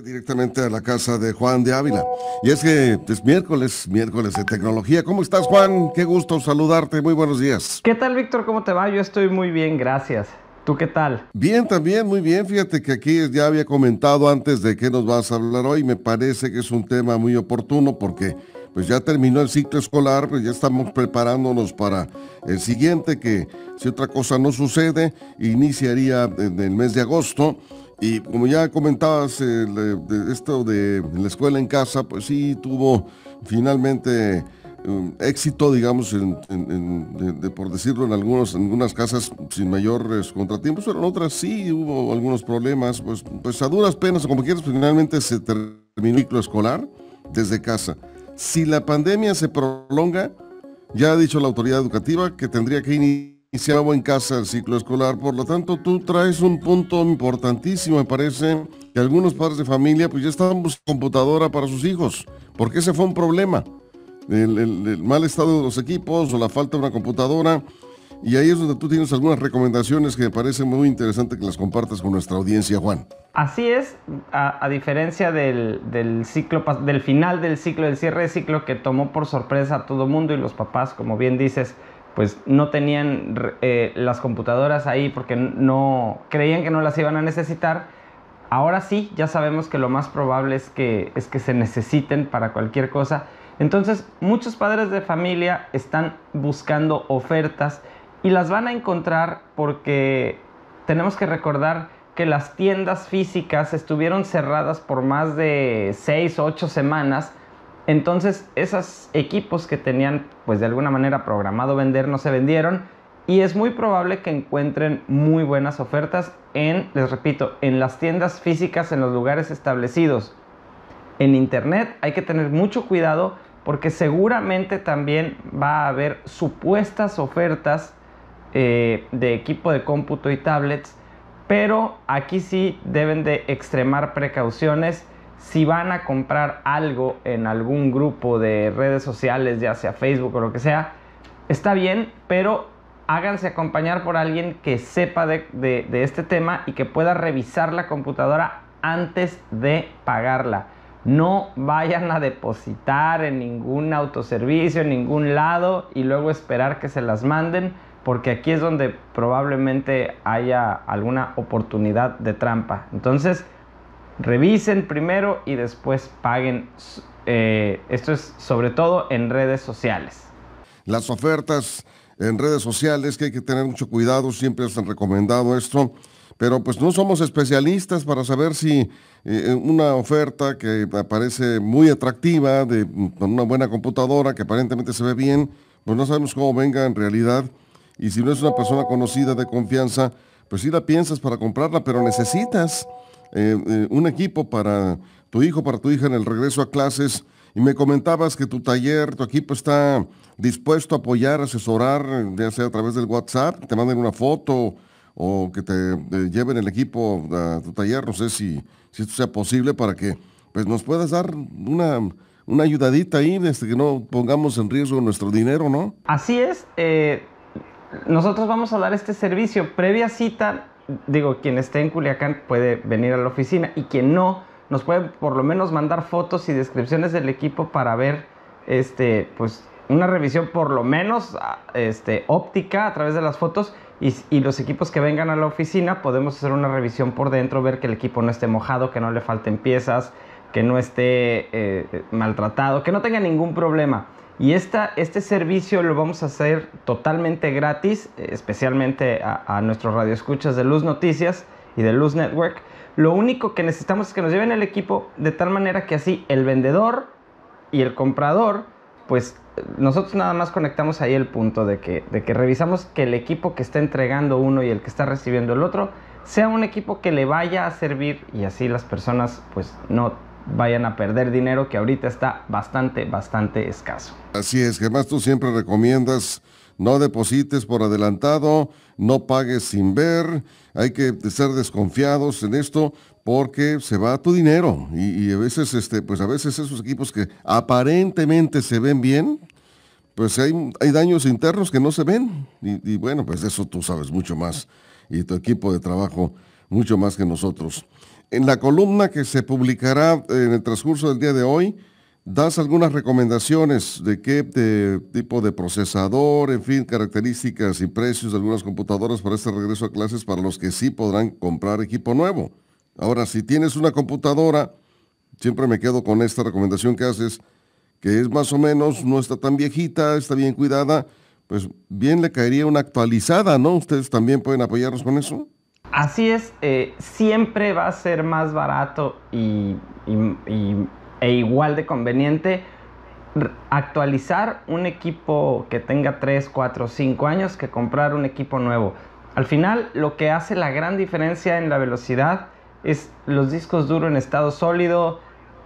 Directamente a la casa de Juan de Ávila. Y es que es miércoles, miércoles de tecnología. ¿Cómo estás, Juan? Qué gusto saludarte. Muy buenos días. ¿Qué tal, Víctor? ¿Cómo te va? Yo estoy muy bien, gracias. ¿Tú qué tal? Bien, también, muy bien. Fíjate que aquí ya había comentado antes de qué nos vas a hablar hoy. Me parece que es un tema muy oportuno porque pues ya terminó el ciclo escolar, pues ya estamos preparándonos para el siguiente que si otra cosa no sucede, iniciaría en el mes de agosto y como ya comentabas, eh, de esto de la escuela en casa, pues sí tuvo finalmente um, éxito, digamos, por decirlo, en, algunos, algunas casas sin mayores contratiempos, pero en otras sí hubo algunos problemas, pues, pues a duras penas, como quieras, pues finalmente se terminó el ciclo escolar desde casa. Si la pandemia se prolonga, ya ha dicho la autoridad educativa que tendría que iniciar iniciaba en casa el ciclo escolar, por lo tanto tú traes un punto importantísimo, me parece, que algunos padres de familia pues ya estaban buscando computadora para sus hijos, porque ese fue un problema, el, mal estado de los equipos o la falta de una computadora, y ahí es donde tú tienes algunas recomendaciones que me parece muy interesante que las compartas con nuestra audiencia, Juan. Así es, a, diferencia del, ciclo, del final del ciclo, del cierre de ciclo que tomó por sorpresa a todo mundo y los papás, como bien dices, pues no tenían eh, las computadoras ahí porque no creían que no las iban a necesitar. Ahora sí, ya sabemos que lo más probable es que, es que se necesiten para cualquier cosa. Entonces, muchos padres de familia están buscando ofertas y las van a encontrar porque tenemos que recordar que las tiendas físicas estuvieron cerradas por más de 6 o 8 semanas entonces, esos equipos que tenían, pues de alguna manera programado vender, no se vendieron. Y es muy probable que encuentren muy buenas ofertas en, les repito, en las tiendas físicas, en los lugares establecidos. En internet hay que tener mucho cuidado porque seguramente también va a haber supuestas ofertas eh, de equipo de cómputo y tablets, pero aquí sí deben de extremar precauciones si van a comprar algo en algún grupo de redes sociales, ya sea Facebook o lo que sea, está bien, pero háganse acompañar por alguien que sepa de, este tema y que pueda revisar la computadora antes de pagarla. No vayan a depositar en ningún autoservicio, en ningún lado y luego esperar que se las manden porque aquí es donde probablemente haya alguna oportunidad de trampa. Entonces, Revisen primero y después paguen. Eh, esto es sobre todo en redes sociales. Las ofertas en redes sociales que hay que tener mucho cuidado, siempre han recomendado esto pero pues no somos especialistas para saber si eh, una oferta que aparece muy atractiva, de, con una buena computadora que aparentemente se ve bien, pues no sabemos cómo venga en realidad. Y si no es una persona conocida de confianza, pues si la piensas para comprarla, pero necesitas eh, eh, un equipo para tu hijo, para tu hija en el regreso a clases. Y me comentabas que tu taller, tu equipo está dispuesto a apoyar, asesorar, ya sea a través del WhatsApp, te manden una foto o que te lleven el equipo a tu taller, no sé si, si esto sea posible para que pues, nos puedas dar una, ayudadita ahí, desde este, que no pongamos en riesgo nuestro dinero, ¿no? Así es. Eh, nosotros vamos a dar este servicio. Previa cita, digo, quien esté en Culiacán puede venir a la oficina y quien no, nos puede por lo menos mandar fotos y descripciones del equipo para ver, este, pues una revisión por lo menos este, óptica a través de las fotos y, y, los equipos que vengan a la oficina podemos hacer una revisión por dentro, ver que el equipo no esté mojado, que no le falten piezas, que no esté eh, eh, maltratado, que no tenga ningún problema. Y este servicio lo vamos a hacer totalmente gratis, especialmente a, nuestros radioescuchas de Luz Noticias y de Luz Network. Lo único que necesitamos es que nos lleven el equipo de tal manera que así el vendedor y el comprador, pues nosotros nada más conectamos ahí el punto de que, de que revisamos que el equipo que está entregando uno y el que está recibiendo el otro sea un equipo que le vaya a servir y así las personas pues no vayan a perder dinero que ahorita está bastante, bastante escaso. Así es, que más tú siempre recomiendas no deposites por adelantado, no pagues sin ver, hay que ser desconfiados en esto porque se va tu dinero y, a veces este pues a veces esos equipos que aparentemente se ven bien pues hay, daños internos que no se ven y bueno pues eso tú sabes mucho más y tu equipo de trabajo mucho más que nosotros. En la columna que se publicará eh, en el transcurso del día de hoy, das algunas recomendaciones de qué tipo de procesador, en fin, características y precios de algunas computadoras para este regreso a clases para los que sí podrán comprar equipo nuevo. Ahora, si tienes una computadora, siempre me quedo con esta recomendación que haces, que es más o menos, no está tan viejita, está bien cuidada, pues bien le caería una actualizada, ¿no? Ustedes también pueden apoyarnos con eso. Así es, eh, siempre va a ser más barato e igual de conveniente actualizar un equipo que tenga 3, 4, 5 años que comprar un equipo nuevo. Al final, lo que hace la gran diferencia en la velocidad es los discos duros en estado sólido.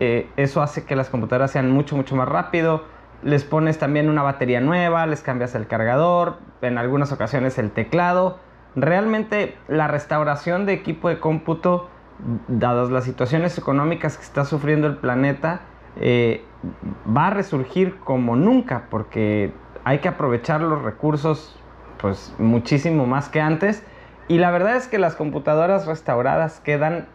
Eh, eso hace que las computadoras sean mucho, mucho más rápido. Les pones también una batería nueva, les cambias el cargador, en algunas ocasiones el teclado realmente la restauración de equipo de cómputo, dadas las situaciones económicas que está sufriendo el planeta, eh, va a resurgir como nunca, porque hay que aprovechar los recursos pues muchísimo más que antes. Y la verdad es que las computadoras restauradas quedan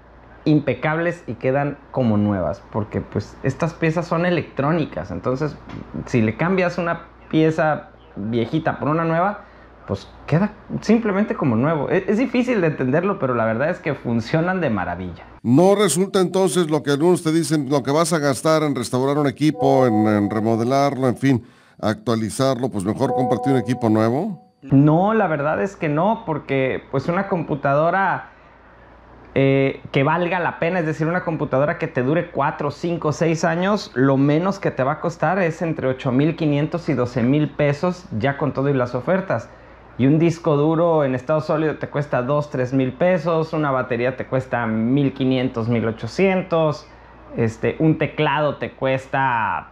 impecables y quedan como nuevas, porque pues estas piezas son electrónicas, entonces si le cambias una pieza viejita por una nueva, pues queda simplemente como nuevo. E-, es, difícil de entenderlo, pero la verdad es que funcionan de maravilla. No resulta entonces lo que algunos te dicen, lo que vas a gastar en restaurar un equipo, en, remodelarlo, en fin, actualizarlo, pues mejor compartir un equipo nuevo. No, la verdad es que no, porque pues una computadora eh, que valga la pena, es decir, una computadora que te dure 4, 5, 6 años, lo menos que te va a costar es entre 8.500 y 12.000 pesos ya con todo y las ofertas. Y un disco duro en estado sólido te cuesta 2, 3 mil pesos, una batería te cuesta 1500, 1800, este, un teclado te cuesta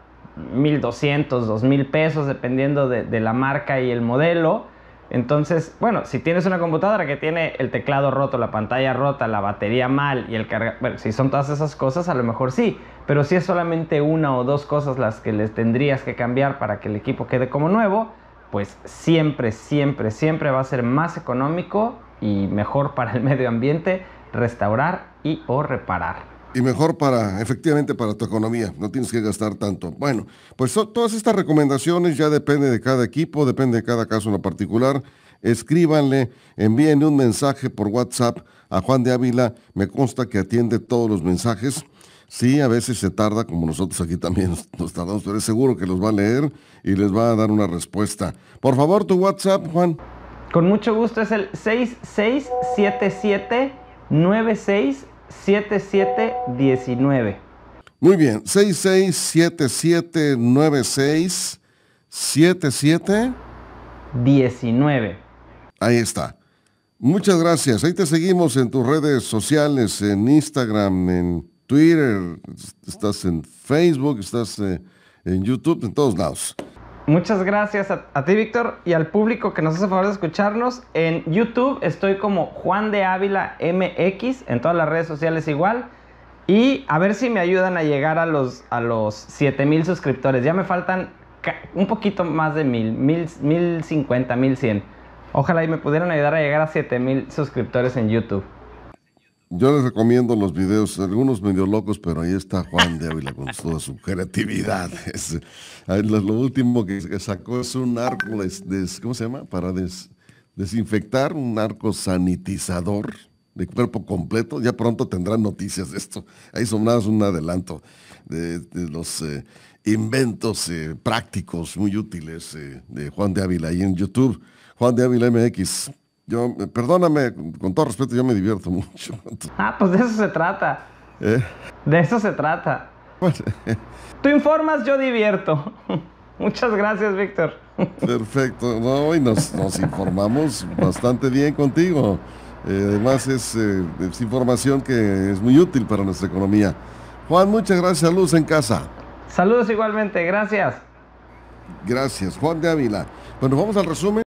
1200, 2000 pesos, dependiendo de, de la marca y el modelo. Entonces, bueno, si tienes una computadora que tiene el teclado roto, la pantalla rota, la batería mal y el cargador, bueno, si son todas esas cosas, a lo mejor sí, pero si es solamente una o dos cosas las que les tendrías que cambiar para que el equipo quede como nuevo, pues siempre, siempre, siempre va a ser más económico y mejor para el medio ambiente restaurar y o reparar. Y mejor para, efectivamente, para tu economía. No tienes que gastar tanto. Bueno, pues todas estas recomendaciones ya depende de cada equipo, depende de cada caso en particular. Escríbanle, envíenle un mensaje por WhatsApp a Juan de Ávila. Me consta que atiende todos los mensajes. Sí, a veces se tarda, como nosotros aquí también nos tardamos, pero es seguro que los va a leer y les va a dar una respuesta. Por favor, tu WhatsApp, Juan. Con mucho gusto es el 6677967719. Muy bien, 6677967719. 19. Ahí está. Muchas gracias. Ahí te seguimos en tus redes sociales, en Instagram, en Twitter, estás en Facebook, estás en YouTube, en todos lados. Muchas gracias a, ti, Víctor, y al público que nos hace favor de escucharnos. En YouTube estoy como Juan de Ávila MX, en todas las redes sociales igual. Y a ver si me ayudan a llegar a los, a los 7000 suscriptores. Ya me faltan un poquito más de mil, mil, mil cincuenta, mil cien. Ojalá y me pudieran ayudar a llegar a 7000 suscriptores en YouTube. Yo les recomiendo los videos, algunos medio locos, pero ahí está Juan de Ávila con toda su creatividad. lo, último que sacó es un arco, ¿cómo se llama? Para desinfectar, un arco sanitizador de cuerpo completo. Ya pronto tendrán noticias de esto. Ahí son nada, un adelanto de, los eh, inventos eh, prácticos muy útiles eh, de Juan de Ávila ahí en YouTube. Juan de Ávila MX. Yo, eh, perdóname, con todo respeto, yo me divierto mucho. Ah, pues de eso se trata. ¿Eh? De eso se trata. Pues, eh. Tú informas, yo divierto. Muchas gracias, Víctor. Perfecto. hoy nos, informamos bastante bien contigo. además, es, información que es muy útil para nuestra economía. Juan, muchas gracias. Luz en casa. Saludos igualmente. Gracias. Gracias, Juan de Ávila. Bueno, vamos al resumen.